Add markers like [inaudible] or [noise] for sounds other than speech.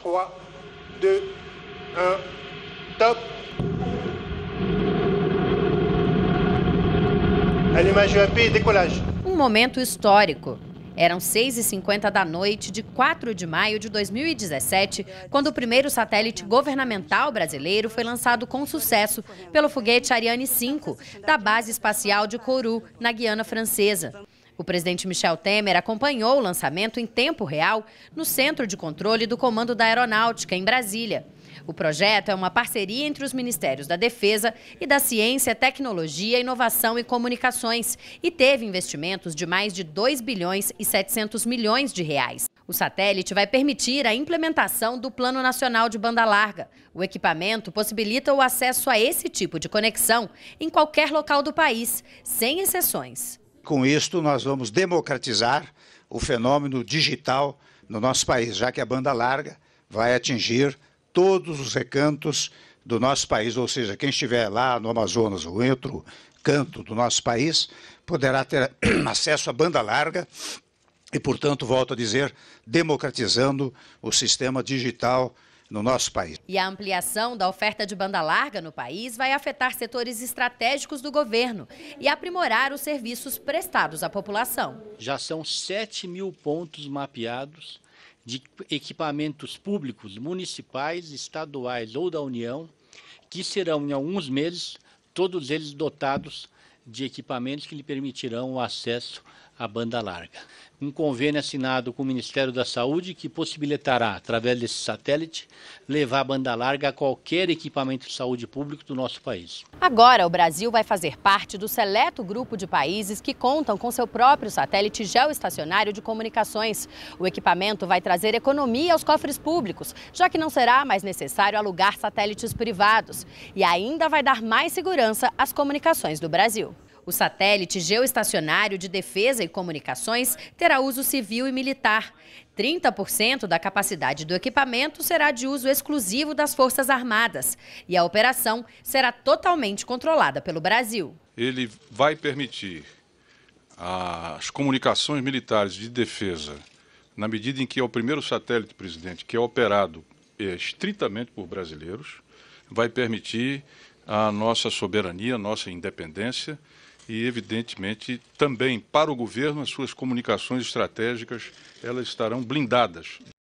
3, 2, 1, top Allumage UAP, decolagem. Um momento histórico. Eram 6h50 da noite de 4 de maio de 2017, quando o primeiro satélite governamental brasileiro foi lançado com sucesso pelo foguete Ariane 5, da Base Espacial de Kourou, na Guiana Francesa. O presidente Michel Temer acompanhou o lançamento em tempo real no Centro de Controle do Comando da Aeronáutica, em Brasília. O projeto é uma parceria entre os Ministérios da Defesa e da Ciência, Tecnologia, Inovação e Comunicações e teve investimentos de mais de 2 bilhões e 700 milhões de reais. O satélite vai permitir a implementação do Plano Nacional de Banda Larga. O equipamento possibilita o acesso a esse tipo de conexão em qualquer local do país, sem exceções com isto, nós vamos democratizar o fenômeno digital no nosso país, já que a banda larga vai atingir todos os recantos do nosso país, ou seja, quem estiver lá no Amazonas ou em outro canto do nosso país poderá ter [clears throat] acesso à banda larga e, portanto, volto a dizer, democratizando o sistema digital no nosso país. E a ampliação da oferta de banda larga no país vai afetar setores estratégicos do governo e aprimorar os serviços prestados à população. Já são 7 mil pontos mapeados de equipamentos públicos, municipais, estaduais ou da União, que serão, em alguns meses, todos eles dotados de equipamentos que lhe permitirão o acesso a banda larga. Um convênio assinado com o Ministério da Saúde que possibilitará, através desse satélite, levar a banda larga a qualquer equipamento de saúde público do nosso país. Agora, o Brasil vai fazer parte do seleto grupo de países que contam com seu próprio satélite geoestacionário de comunicações. O equipamento vai trazer economia aos cofres públicos, já que não será mais necessário alugar satélites privados. E ainda vai dar mais segurança às comunicações do Brasil. O satélite geoestacionário de defesa e comunicações terá uso civil e militar. 30% da capacidade do equipamento será de uso exclusivo das Forças Armadas e a operação será totalmente controlada pelo Brasil. Ele vai permitir as comunicações militares de defesa, na medida em que é o primeiro satélite, presidente, que é operado é, estritamente por brasileiros, vai permitir a nossa soberania, a nossa independência e, evidentemente, também para o governo, as suas comunicações estratégicas elas estarão blindadas.